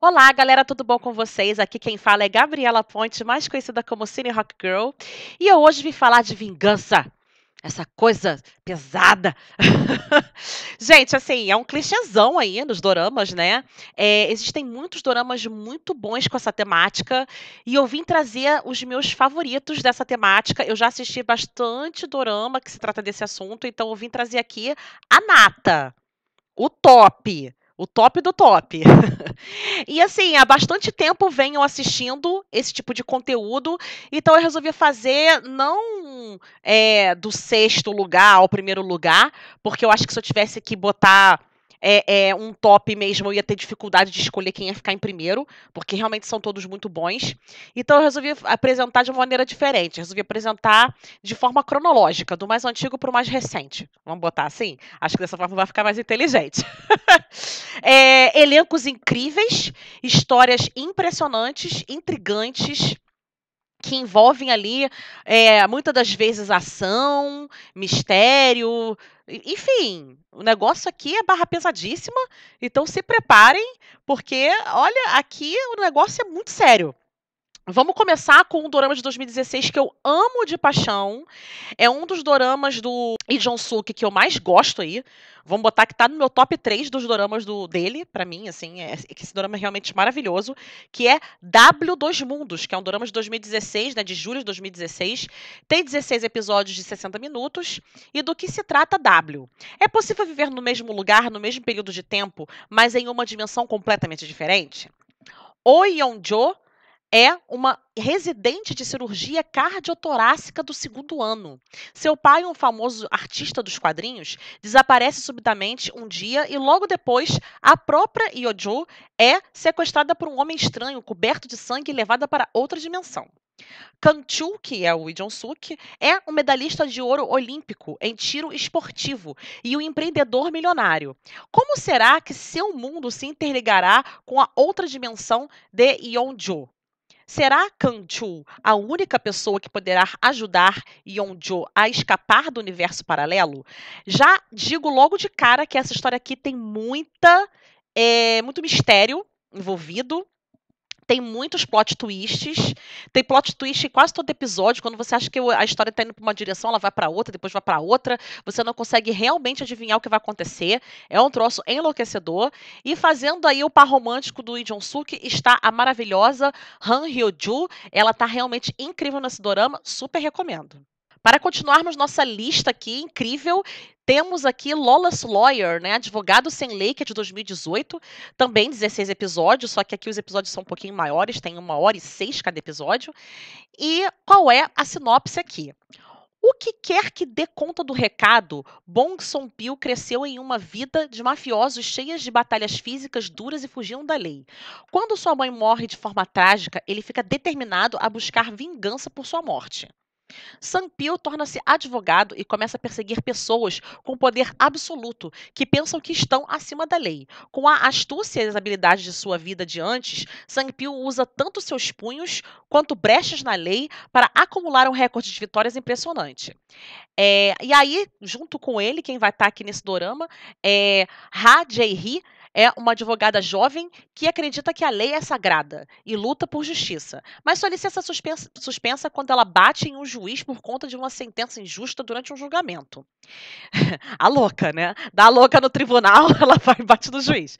Olá, galera, tudo bom com vocês? Aqui quem fala é Gabriela Ponte, mais conhecida como Cine Rock Girl, e eu hoje vim falar de vingança essa coisa pesada. Gente, assim, é um clichêzão aí nos doramas, né? É, existem muitos doramas muito bons com essa temática e eu vim trazer os meus favoritos dessa temática. Eu já assisti bastante dorama que se trata desse assunto, então eu vim trazer aqui a nata, o top. O top do top. e assim, há bastante tempo venho assistindo esse tipo de conteúdo, então eu resolvi fazer não é, do sexto lugar ao primeiro lugar, porque eu acho que se eu tivesse que botar é, é, um top mesmo, eu ia ter dificuldade de escolher quem ia ficar em primeiro, porque realmente são todos muito bons. Então eu resolvi apresentar de uma maneira diferente. Resolvi apresentar de forma cronológica, do mais antigo para o mais recente. Vamos botar assim? Acho que dessa forma vai ficar mais inteligente. é, elencos incríveis, histórias impressionantes, intrigantes, que envolvem ali é, muitas das vezes ação, mistério, enfim, o negócio aqui é barra pesadíssima, então se preparem, porque olha, aqui o negócio é muito sério. Vamos começar com um dorama de 2016 que eu amo de paixão. É um dos doramas do Lee Jong-suk que eu mais gosto aí. Vamos botar que tá no meu top 3 dos doramas do, dele, para mim, assim, é, é, que esse dorama é realmente maravilhoso, que é W Dois Mundos, que é um dorama de 2016, né, de julho de 2016. Tem 16 episódios de 60 minutos. E do que se trata W? É possível viver no mesmo lugar, no mesmo período de tempo, mas em uma dimensão completamente diferente? Oh Yeon-jo é uma residente de cirurgia cardiotorácica do segundo ano. Seu pai, um famoso artista dos quadrinhos, desaparece subitamente um dia e logo depois a própria Yojo é sequestrada por um homem estranho coberto de sangue e levada para outra dimensão. Kang-Chu, que é o Lee suk é um medalhista de ouro olímpico em tiro esportivo e um empreendedor milionário. Como será que seu mundo se interligará com a outra dimensão de Yeonjo? Será Kanchu a única pessoa que poderá ajudar Yonjo a escapar do universo paralelo? Já digo logo de cara que essa história aqui tem muita, é, muito mistério envolvido tem muitos plot twists. Tem plot twist em quase todo episódio. Quando você acha que a história está indo para uma direção, ela vai para outra, depois vai para outra. Você não consegue realmente adivinhar o que vai acontecer. É um troço enlouquecedor. E fazendo aí o par romântico do Lee Jong-suk está a maravilhosa Han hyo Joo, Ela está realmente incrível nesse dorama. Super recomendo. Para continuarmos nossa lista aqui incrível, temos aqui Lola's Lawyer, né? Advogado Sem Lei, que é de 2018. Também 16 episódios, só que aqui os episódios são um pouquinho maiores, tem uma hora e seis cada episódio. E qual é a sinopse aqui? O que quer que dê conta do recado, Bong Song-pil cresceu em uma vida de mafiosos cheias de batalhas físicas duras e fugiam da lei. Quando sua mãe morre de forma trágica, ele fica determinado a buscar vingança por sua morte. Sampio torna-se advogado e começa a perseguir pessoas com poder absoluto que pensam que estão acima da lei. Com a astúcia e as habilidades de sua vida de antes, Sampio usa tanto seus punhos quanto brechas na lei para acumular um recorde de vitórias impressionante. É, e aí, junto com ele, quem vai estar aqui nesse dorama é Ha Jae-hee, é uma advogada jovem que acredita que a lei é sagrada e luta por justiça, mas sua licença é suspensa, suspensa quando ela bate em um juiz por conta de uma sentença injusta durante um julgamento. a louca, né? Dá a louca no tribunal, ela vai e bate no juiz.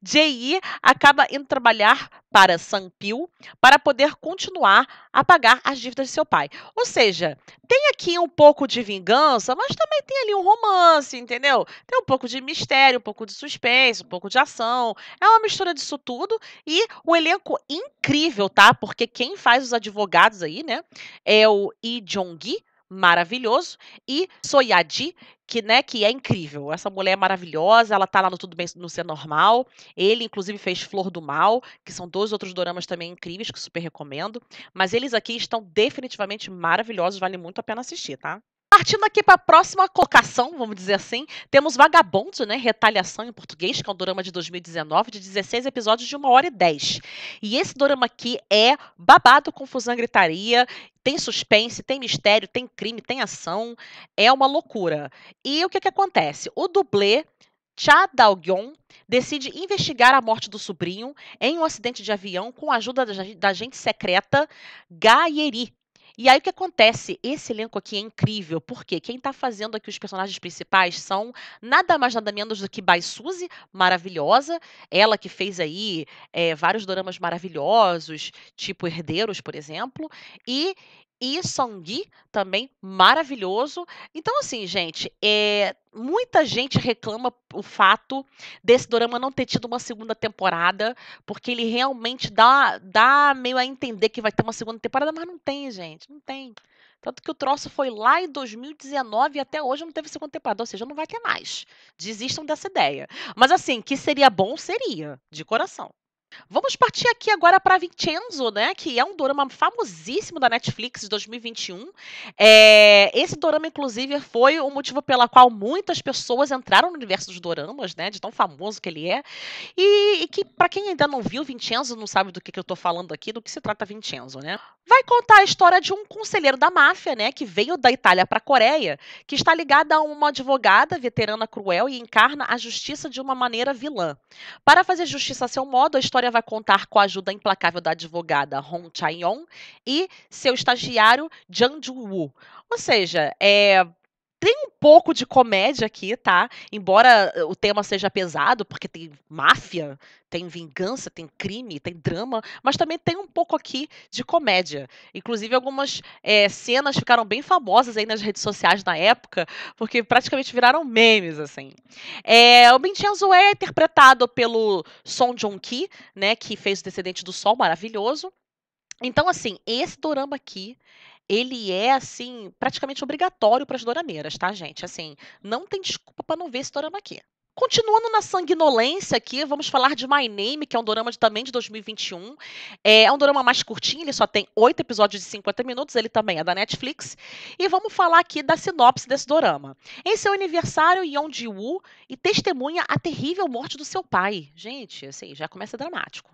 J.I. acaba indo trabalhar para Sampio para poder continuar a pagar as dívidas de seu pai. Ou seja, tem aqui um pouco de vingança, mas também tem ali um romance, entendeu? Tem um pouco de mistério, um pouco de suspense, um pouco de ação. É uma mistura disso tudo e o elenco incrível, tá? Porque quem faz os advogados aí, né, é o Lee Jong-gi, maravilhoso, e Soyadi, que, né, que é incrível. Essa mulher é maravilhosa, ela tá lá no Tudo Bem no Ser Normal. Ele, inclusive, fez Flor do Mal, que são dois outros doramas também incríveis, que super recomendo. Mas eles aqui estão definitivamente maravilhosos, vale muito a pena assistir, tá? Partindo aqui para a próxima colocação, vamos dizer assim, temos Vagabundo, né? Retaliação em português, que é um drama de 2019, de 16 episódios de 1 hora e 10. E esse drama aqui é babado, confusão, gritaria, tem suspense, tem mistério, tem crime, tem ação, é uma loucura. E o que, que acontece? O dublê Cha Daogyeon decide investigar a morte do sobrinho em um acidente de avião com a ajuda da agente secreta Gayeri, e aí o que acontece? Esse elenco aqui é incrível, porque quem tá fazendo aqui os personagens principais são nada mais nada menos do que Bai Suzy, maravilhosa, ela que fez aí é, vários doramas maravilhosos, tipo Herdeiros, por exemplo, e e Sangui também maravilhoso. Então, assim, gente, é, muita gente reclama o fato desse dorama não ter tido uma segunda temporada, porque ele realmente dá, dá meio a entender que vai ter uma segunda temporada, mas não tem, gente, não tem. Tanto que o troço foi lá em 2019 e até hoje não teve segunda temporada, ou seja, não vai ter mais. Desistam dessa ideia. Mas assim, que seria bom, seria, de coração. Vamos partir aqui agora para Vincenzo, né? Que é um dorama famosíssimo da Netflix de 2021. É, esse dorama, inclusive, foi o motivo pela qual muitas pessoas entraram no universo dos doramas, né? De tão famoso que ele é. E, e que, para quem ainda não viu Vincenzo, não sabe do que, que eu estou falando aqui, do que se trata Vincenzo, né? Vai contar a história de um conselheiro da máfia, né? Que veio da Itália para a Coreia, que está ligada a uma advogada veterana cruel e encarna a justiça de uma maneira vilã. Para fazer justiça a seu modo, a história história vai contar com a ajuda implacável da advogada Hong Chae-yong e seu estagiário Jang Joo-woo. Ou seja, é, tem um pouco de comédia aqui, tá? Embora eh, o tema seja pesado, porque tem máfia, tem vingança, tem crime, tem drama, mas também tem um pouco aqui de comédia. Inclusive, algumas é, cenas ficaram bem famosas aí nas redes sociais na época, porque praticamente viraram memes, assim. É, o Vincenzo é interpretado pelo Song Joong-ki, né, que fez O Descendente do Sol, maravilhoso. Então, assim, esse dorama aqui ele é assim praticamente obrigatório para as dorameiras, tá, gente? Assim, não tem desculpa para não ver esse dorama aqui. Continuando na sanguinolência aqui, vamos falar de My Name, que é um dorama de, também de 2021. É, é, um dorama mais curtinho, ele só tem oito episódios de 50 minutos, ele também é da Netflix. E vamos falar aqui da sinopse desse dorama. Em seu aniversário, Yeon Ji-woo e testemunha a terrível morte do seu pai. Gente, assim, já começa dramático.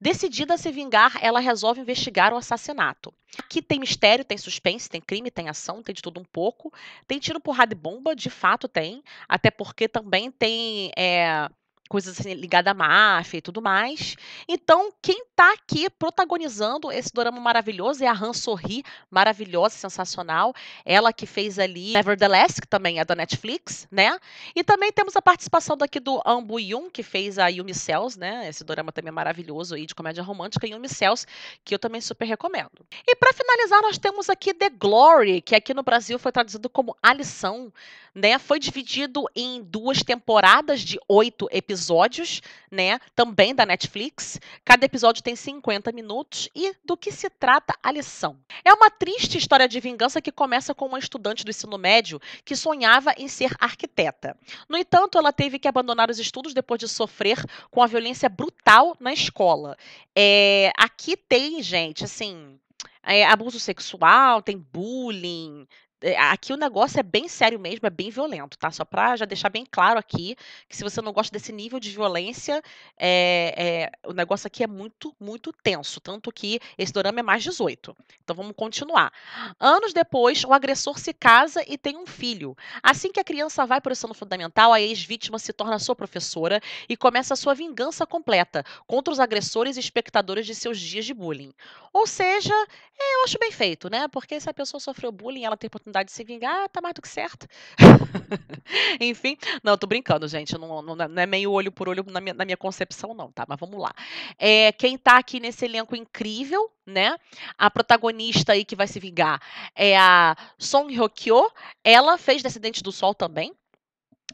Decidida a se vingar, ela resolve investigar o assassinato. Aqui tem mistério, tem suspense, tem crime, tem ação, tem de tudo um pouco. Tem tiro, porrada e bomba, de fato tem. Até porque também tem é, coisas assim, ligadas à máfia e tudo mais. Então, quem está aqui protagonizando esse dorama maravilhoso é a Han Sorri, maravilhosa, sensacional. Ela que fez ali Nevertheless, que também é da Netflix, né? E também temos a participação daqui do Ambu Yun, que fez a Yumi Cells, né? Esse dorama também é maravilhoso aí de comédia romântica, Yumi Cells, que eu também super recomendo. E para finalizar, nós temos aqui The Glory, que aqui no Brasil foi traduzido como A Lição, né? Foi dividido em duas temporadas de oito episódios episódios, né? Também da Netflix. Cada episódio tem 50 minutos. E do que se trata a lição? É uma triste história de vingança que começa com uma estudante do ensino médio que sonhava em ser arquiteta. No entanto, ela teve que abandonar os estudos depois de sofrer com a violência brutal na escola. É, aqui tem, gente, assim. É, abuso sexual, tem bullying, é, aqui o negócio é bem sério mesmo, é bem violento, tá? Só para já deixar bem claro aqui que se você não gosta desse nível de violência, é, é, o negócio aqui é muito, muito tenso. Tanto que esse dorama é mais 18. Então vamos continuar. Anos depois, o agressor se casa e tem um filho. Assim que a criança vai para o ensino fundamental, a ex-vítima se torna sua professora e começa a sua vingança completa contra os agressores e espectadores de seus dias de bullying. Ou seja, é, eu acho bem feito, né? Porque se a pessoa sofreu bullying, ela tem oportunidade oportunidade de se vingar, ah, tá mais do que certo. Enfim, não, tô brincando, gente. Não, não, não, é meio olho por olho na minha, na minha concepção, não, tá? Mas vamos lá. É, quem tá aqui nesse elenco incrível, né? A protagonista aí que vai se vingar é a Song Hyo Kyo. Ela fez Descendente do Sol também,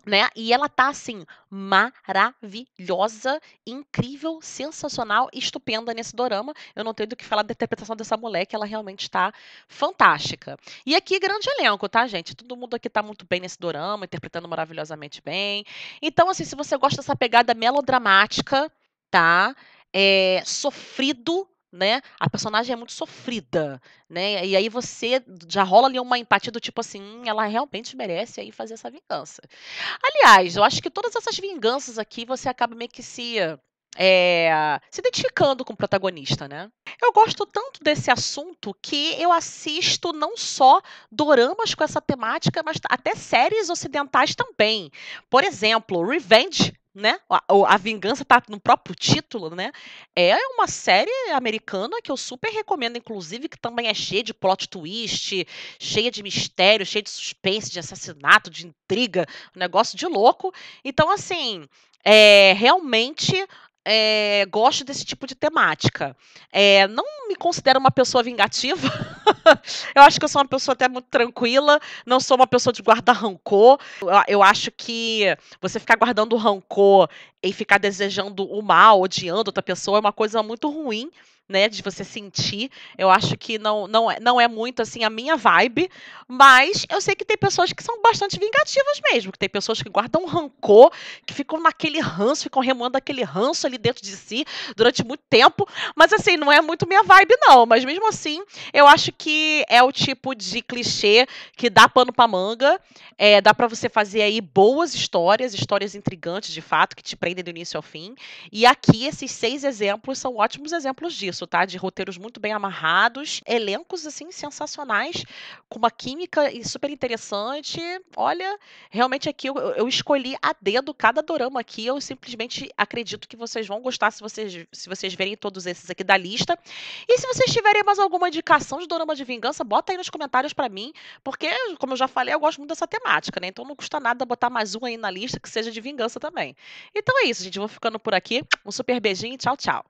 né? E ela tá assim maravilhosa, incrível, sensacional, estupenda nesse dorama. Eu não tenho do que falar da interpretação dessa mulher, que ela realmente está fantástica. E aqui grande elenco, tá, gente? Todo mundo aqui tá muito bem nesse dorama, interpretando maravilhosamente bem. Então, assim, se você gosta dessa pegada melodramática, tá? É, sofrido, né? A personagem é muito sofrida, né? E aí você já rola ali uma empatia do tipo assim, hum, ela realmente merece aí fazer essa vingança. Aliás, eu acho que todas essas vinganças aqui você acaba meio que se é, se identificando com o protagonista, né? Eu gosto tanto desse assunto que eu assisto não só doramas com essa temática, mas até séries ocidentais também. Por exemplo, Revenge né? A, a vingança tá no próprio título, né? É uma série americana que eu super recomendo, inclusive, que também é cheia de plot twist, cheia de mistério, cheia de suspense, de assassinato, de intriga, um negócio de louco. Então, assim, é, realmente é, gosto desse tipo de temática. É, não me considero uma pessoa vingativa. eu acho que eu sou uma pessoa até muito tranquila, não sou uma pessoa de guardar rancor. Eu, eu acho que você ficar guardando rancor e ficar desejando o mal, odiando outra pessoa, é uma coisa muito ruim. Né, de você sentir, eu acho que não, não, é, não é muito assim a minha vibe, mas eu sei que tem pessoas que são bastante vingativas mesmo, que tem pessoas que guardam rancor, que ficam naquele ranço, ficam remoando aquele ranço ali dentro de si durante muito tempo, mas assim, não é muito minha vibe não, mas mesmo assim, eu acho que é o tipo de clichê que dá pano pra manga. É, dá para você fazer aí boas histórias, histórias intrigantes de fato, que te prendem do início ao fim. E aqui esses seis exemplos são ótimos exemplos disso, tá? De roteiros muito bem amarrados, elencos assim sensacionais, com uma química super interessante. Olha, realmente aqui eu, eu escolhi a dedo cada dorama aqui. Eu simplesmente acredito que vocês vão gostar se vocês, se vocês verem todos esses aqui da lista. E se vocês tiverem mais alguma indicação de dorama uma de vingança, bota aí nos comentários para mim, porque, como eu já falei, eu gosto muito dessa temática, né? Então não custa nada botar mais um aí na lista que seja de vingança também. Então é isso, gente. Vou ficando por aqui. Um super beijinho. Tchau, tchau.